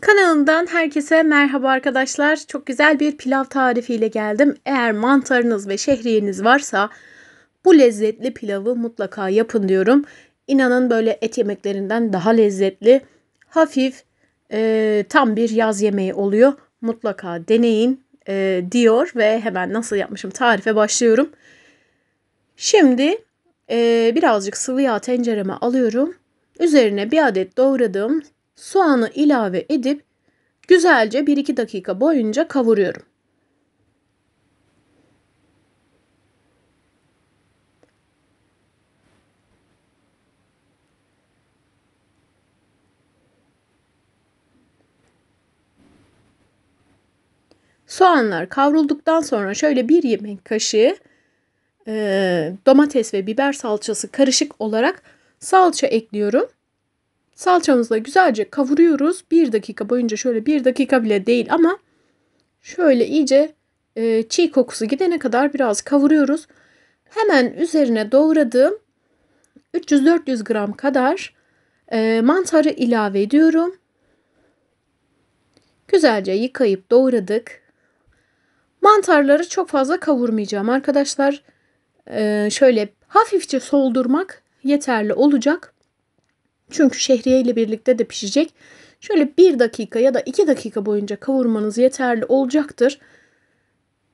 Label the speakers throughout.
Speaker 1: Kanalımdan herkese merhaba arkadaşlar. Çok güzel bir pilav tarifiyle geldim. Eğer mantarınız ve şehriyeniz varsa bu lezzetli pilavı mutlaka yapın diyorum. İnanın böyle et yemeklerinden daha lezzetli, hafif, e, tam bir yaz yemeği oluyor. Mutlaka deneyin e, diyor ve hemen nasıl yapmışım tarife başlıyorum. Şimdi e, birazcık sıvı yağ tencereme alıyorum. Üzerine bir adet doğradığım soğanı ilave edip güzelce 1-2 dakika boyunca kavuruyorum. Soğanlar kavrulduktan sonra şöyle bir yemek kaşığı e, domates ve biber salçası karışık olarak salça ekliyorum. Salçamızla güzelce kavuruyoruz. Bir dakika boyunca şöyle bir dakika bile değil ama şöyle iyice e, çiğ kokusu gidene kadar biraz kavuruyoruz. Hemen üzerine doğradığım 300-400 gram kadar e, mantarı ilave ediyorum. Güzelce yıkayıp doğradık. Mantarları çok fazla kavurmayacağım arkadaşlar. E, şöyle hafifçe soldurmak yeterli olacak. Çünkü şehriye ile birlikte de pişecek. Şöyle bir dakika ya da iki dakika boyunca kavurmanız yeterli olacaktır.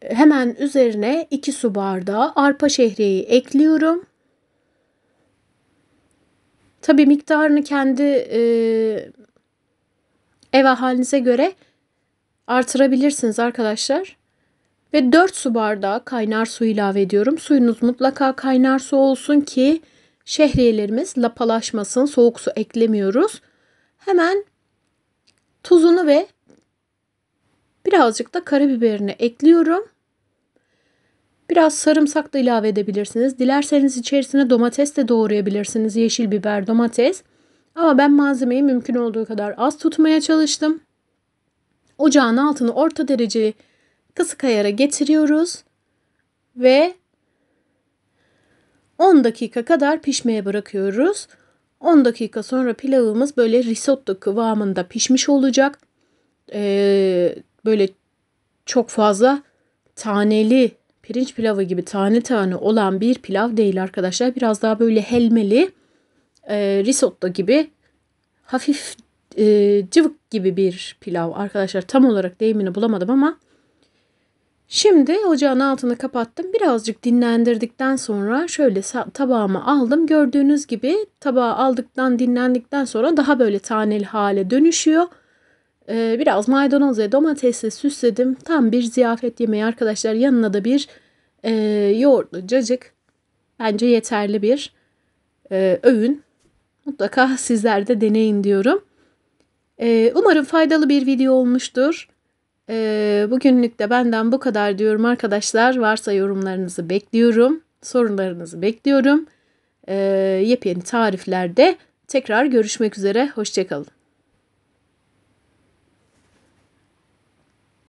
Speaker 1: Hemen üzerine iki su bardağı arpa şehriyeyi ekliyorum. Tabii miktarını kendi e, ev halinize göre artırabilirsiniz arkadaşlar. Ve 4 su bardağı kaynar su ilave ediyorum. Suyunuz mutlaka kaynar su olsun ki şehriyelerimiz lapalaşmasın, soğuk su eklemiyoruz. Hemen tuzunu ve birazcık da karabiberini ekliyorum. Biraz sarımsak da ilave edebilirsiniz. Dilerseniz içerisine domates de doğrayabilirsiniz. Yeşil biber, domates. Ama ben malzemeyi mümkün olduğu kadar az tutmaya çalıştım. Ocağın altını orta derece kısık ayara getiriyoruz ve 10 dakika kadar pişmeye bırakıyoruz. 10 dakika sonra pilavımız böyle risotto kıvamında pişmiş olacak. Ee, böyle çok fazla taneli pirinç pilavı gibi tane tane olan bir pilav değil arkadaşlar. Biraz daha böyle helmeli e, risotto gibi hafif e, cıvık gibi bir pilav arkadaşlar. Tam olarak deyimini bulamadım ama Şimdi ocağın altını kapattım. Birazcık dinlendirdikten sonra şöyle tabağıma aldım. Gördüğünüz gibi tabağı aldıktan dinlendikten sonra daha böyle taneli hale dönüşüyor. Ee, biraz maydanoz ve domatesle süsledim. Tam bir ziyafet yemeği arkadaşlar. Yanına da bir e, yoğurtlu cacık. Bence yeterli bir e, öğün. Mutlaka sizler de deneyin diyorum. Ee, umarım faydalı bir video olmuştur. Ee, bugünlük de benden bu kadar diyorum arkadaşlar. Varsa yorumlarınızı bekliyorum. Sorularınızı bekliyorum. Ee, yepyeni tariflerde tekrar görüşmek üzere. Hoşçakalın.